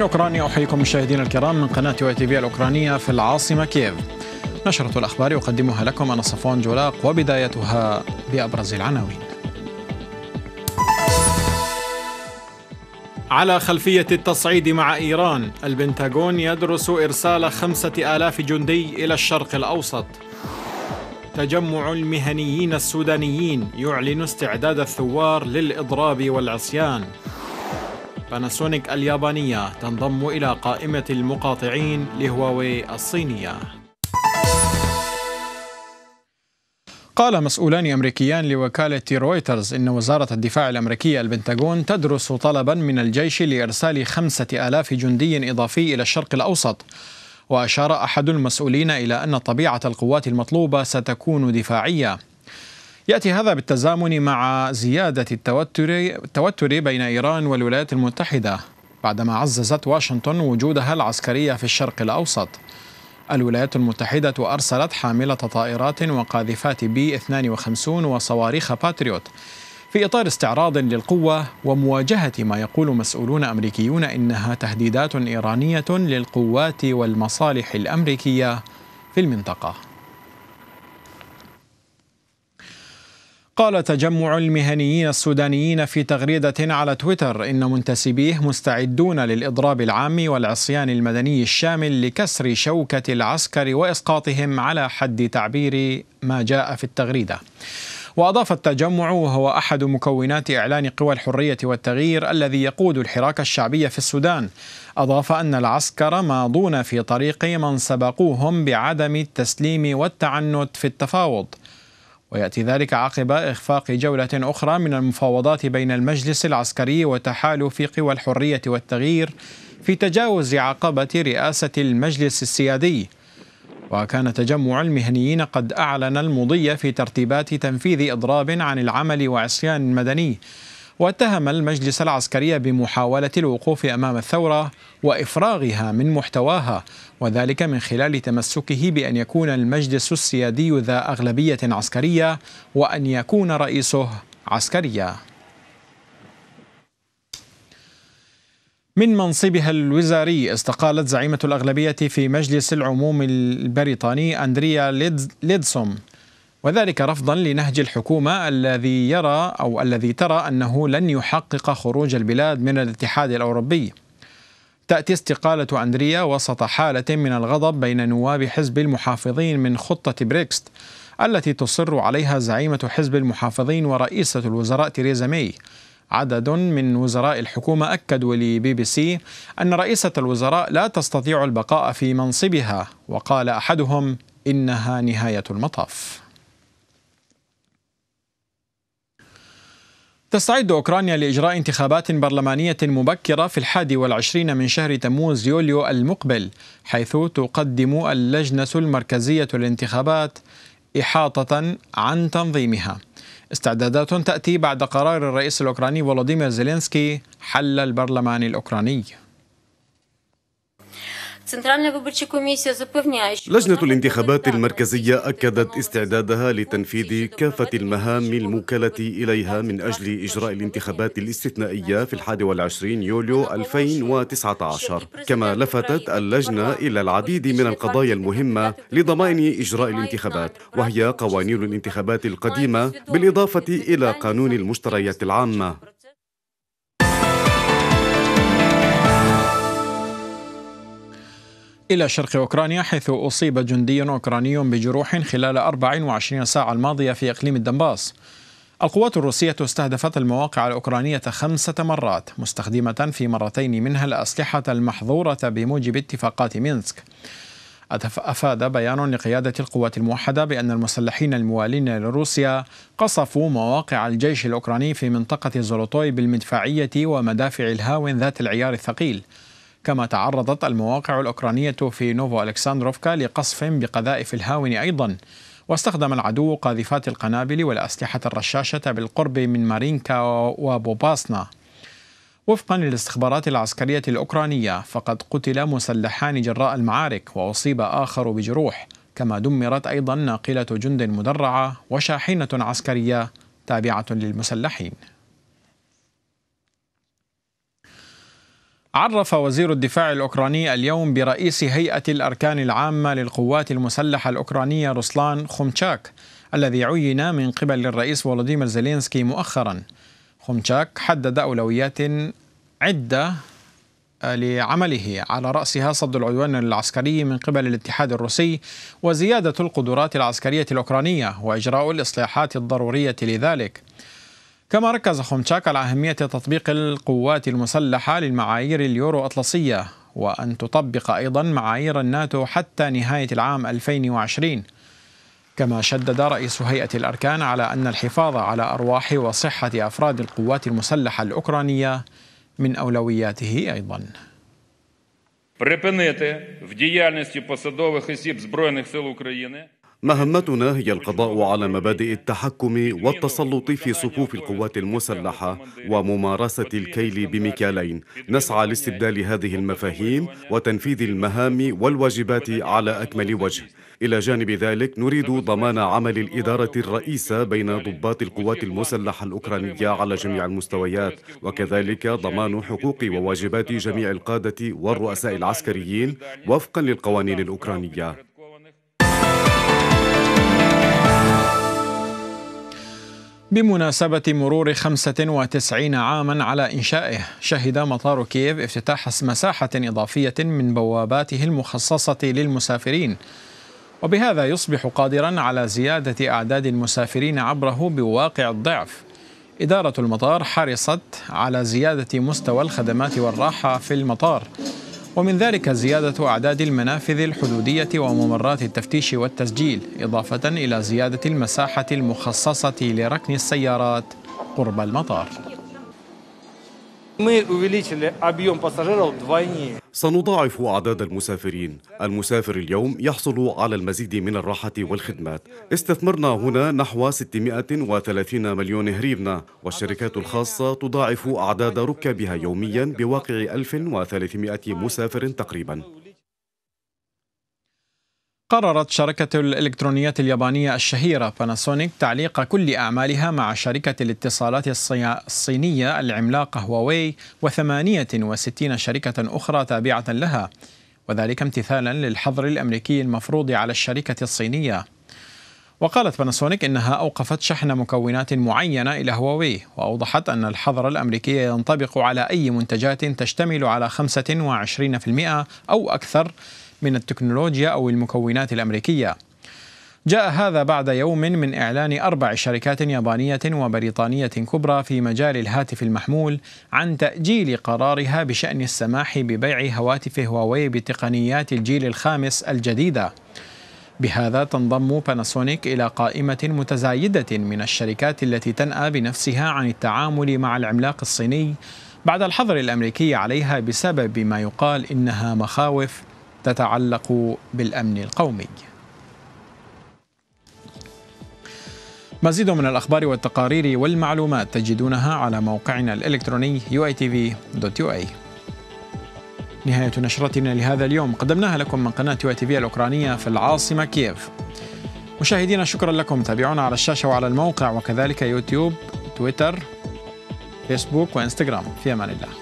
من أوكرانيا أحييكم مشاهدينا الكرام من قناة يو تي في الأوكرانية في العاصمة كييف نشرة الأخبار يقدمها لكم أنا صفوان جولاق وبدايتها بأبرز العناوين على خلفية التصعيد مع إيران البنتاغون يدرس إرسال خمسة آلاف جندي إلى الشرق الأوسط تجمع المهنيين السودانيين يعلن استعداد الثوار للإضراب والعصيان باناسونيك اليابانية تنضم إلى قائمة المقاطعين لهواوي الصينية قال مسؤولان أمريكيان لوكالة رويترز إن وزارة الدفاع الأمريكية البنتاغون تدرس طلبا من الجيش لإرسال خمسة آلاف جندي إضافي إلى الشرق الأوسط وأشار أحد المسؤولين إلى أن طبيعة القوات المطلوبة ستكون دفاعية يأتي هذا بالتزامن مع زيادة التوتر التوتر بين إيران والولايات المتحدة بعدما عززت واشنطن وجودها العسكري في الشرق الأوسط الولايات المتحدة أرسلت حاملة طائرات وقاذفات بي 52 وصواريخ باتريوت في إطار استعراض للقوة ومواجهة ما يقول مسؤولون أمريكيون إنها تهديدات إيرانية للقوات والمصالح الأمريكية في المنطقة قال تجمع المهنيين السودانيين في تغريدة على تويتر إن منتسبيه مستعدون للإضراب العام والعصيان المدني الشامل لكسر شوكة العسكر وإسقاطهم على حد تعبير ما جاء في التغريدة وأضاف التجمع وهو أحد مكونات إعلان قوى الحرية والتغيير الذي يقود الحراك الشعبي في السودان أضاف أن العسكر ماضون في طريق من سبقوهم بعدم التسليم والتعنت في التفاوض ويأتي ذلك عقب إخفاق جولة أخرى من المفاوضات بين المجلس العسكري وتحالف قوى الحرية والتغيير في تجاوز عقبة رئاسة المجلس السيادي وكان تجمع المهنيين قد أعلن المضي في ترتيبات تنفيذ إضراب عن العمل وعصيان مدني واتهم المجلس العسكري بمحاولة الوقوف أمام الثورة وإفراغها من محتواها وذلك من خلال تمسكه بأن يكون المجلس السيادي ذا أغلبية عسكرية وأن يكون رئيسه عسكريا من منصبها الوزاري استقالت زعيمة الأغلبية في مجلس العموم البريطاني أندريا ليدسوم وذلك رفضا لنهج الحكومه الذي يرى او الذي ترى انه لن يحقق خروج البلاد من الاتحاد الاوروبي. تاتي استقاله اندريا وسط حاله من الغضب بين نواب حزب المحافظين من خطه بريكست التي تصر عليها زعيمه حزب المحافظين ورئيسه الوزراء تيريزا مي. عدد من وزراء الحكومة أكدوا لبي بي سي أن رئيسة الوزراء لا تستطيع البقاء في منصبها وقال أحدهم إنها نهاية المطاف تستعد أوكرانيا لإجراء انتخابات برلمانية مبكرة في الحادي والعشرين من شهر تموز يوليو المقبل حيث تقدم اللجنة المركزية للانتخابات إحاطة عن تنظيمها استعدادات تأتي بعد قرار الرئيس الأوكراني فولوديمير زيلينسكي حل البرلمان الأوكراني لجنة الانتخابات المركزية أكدت استعدادها لتنفيذ كافة المهام الموكلة إليها من أجل إجراء الانتخابات الاستثنائية في 21 يوليو 2019 كما لفتت اللجنة إلى العديد من القضايا المهمة لضمان إجراء الانتخابات وهي قوانين الانتخابات القديمة بالإضافة إلى قانون المشتريات العامة إلى شرق أوكرانيا حيث أصيب جندي أوكراني بجروح خلال 24 ساعة الماضية في إقليم الدنباس القوات الروسية استهدفت المواقع الأوكرانية خمسة مرات مستخدمة في مرتين منها الأسلحة المحظورة بموجب اتفاقات مينسك أفاد بيان لقيادة القوات الموحدة بأن المسلحين الموالين لروسيا قصفوا مواقع الجيش الأوكراني في منطقة زولوتوي بالمدفعية ومدافع الهاون ذات العيار الثقيل كما تعرضت المواقع الأوكرانية في نوفو ألكساندروفكا لقصف بقذائف الهاون أيضا واستخدم العدو قاذفات القنابل والأسلحة الرشاشة بالقرب من مارينكا وبوباسنا وفقا للاستخبارات العسكرية الأوكرانية فقد قتل مسلحان جراء المعارك وأصيب آخر بجروح كما دمرت أيضا ناقلة جند مدرعة وشاحنة عسكرية تابعة للمسلحين عرف وزير الدفاع الأوكراني اليوم برئيس هيئة الأركان العامة للقوات المسلحة الأوكرانية رسلان خومتشاك الذي عين من قبل الرئيس فولوديمير زيلينسكي مؤخرا خومتشاك حدد أولويات عدة آه، لعمله على رأسها صد العدوان العسكري من قبل الاتحاد الروسي وزيادة القدرات العسكرية الأوكرانية وإجراء الإصلاحات الضرورية لذلك كما ركز خومتشاك على أهمية تطبيق القوات المسلحة للمعايير اليورو أطلسية وأن تطبق أيضا معايير الناتو حتى نهاية العام 2020 كما شدد رئيس هيئة الأركان على أن الحفاظ على أرواح وصحة أفراد القوات المسلحة الأوكرانية من أولوياته أيضا припинити в діяльності посадових осіб Збройних сил України مهمتنا هي القضاء على مبادئ التحكم والتسلط في صفوف القوات المسلحة وممارسة الكيل بمكيالين نسعى لاستبدال هذه المفاهيم وتنفيذ المهام والواجبات على أكمل وجه إلى جانب ذلك نريد ضمان عمل الإدارة الرئيسة بين ضباط القوات المسلحة الأوكرانية على جميع المستويات وكذلك ضمان حقوق وواجبات جميع القادة والرؤساء العسكريين وفقا للقوانين الأوكرانية بمناسبة مرور 95 عاما على إنشائه شهد مطار كييف افتتاح مساحة إضافية من بواباته المخصصة للمسافرين وبهذا يصبح قادرا على زيادة أعداد المسافرين عبره بواقع الضعف إدارة المطار حرصت على زيادة مستوى الخدمات والراحة في المطار ومن ذلك زيادة أعداد المنافذ الحدودية وممرات التفتيش والتسجيل إضافة إلى زيادة المساحة المخصصة لركن السيارات قرب المطار سنضاعف أعداد المسافرين المسافر اليوم يحصل على المزيد من الراحة والخدمات استثمرنا هنا نحو 630 مليون هريفنا والشركات الخاصة تضاعف أعداد ركابها يوميا بواقع 1300 مسافر تقريبا قررت شركة الإلكترونيات اليابانية الشهيرة باناسونيك تعليق كل أعمالها مع شركة الاتصالات الصينية العملاقة هواوي و68 شركة أخرى تابعة لها وذلك امتثالا للحظر الأمريكي المفروض على الشركة الصينية وقالت باناسونيك إنها أوقفت شحن مكونات معينة إلى هواوي وأوضحت أن الحظر الأمريكي ينطبق على أي منتجات تشتمل على 25% أو أكثر من التكنولوجيا أو المكونات الأمريكية جاء هذا بعد يوم من إعلان أربع شركات يابانية وبريطانية كبرى في مجال الهاتف المحمول عن تأجيل قرارها بشأن السماح ببيع هواتف هواوي بتقنيات الجيل الخامس الجديدة بهذا تنضم باناسونيك إلى قائمة متزايدة من الشركات التي تنأى بنفسها عن التعامل مع العملاق الصيني بعد الحظر الأمريكي عليها بسبب ما يقال إنها مخاوف تتعلق بالامن القومي. مزيد من الاخبار والتقارير والمعلومات تجدونها على موقعنا الالكتروني uitv.ua. نهايه نشرتنا لهذا اليوم قدمناها لكم من قناه يو تي في الاوكرانيه في العاصمه كييف. مشاهدينا شكرا لكم تابعونا على الشاشه وعلى الموقع وكذلك يوتيوب تويتر فيسبوك وانستغرام في امان الله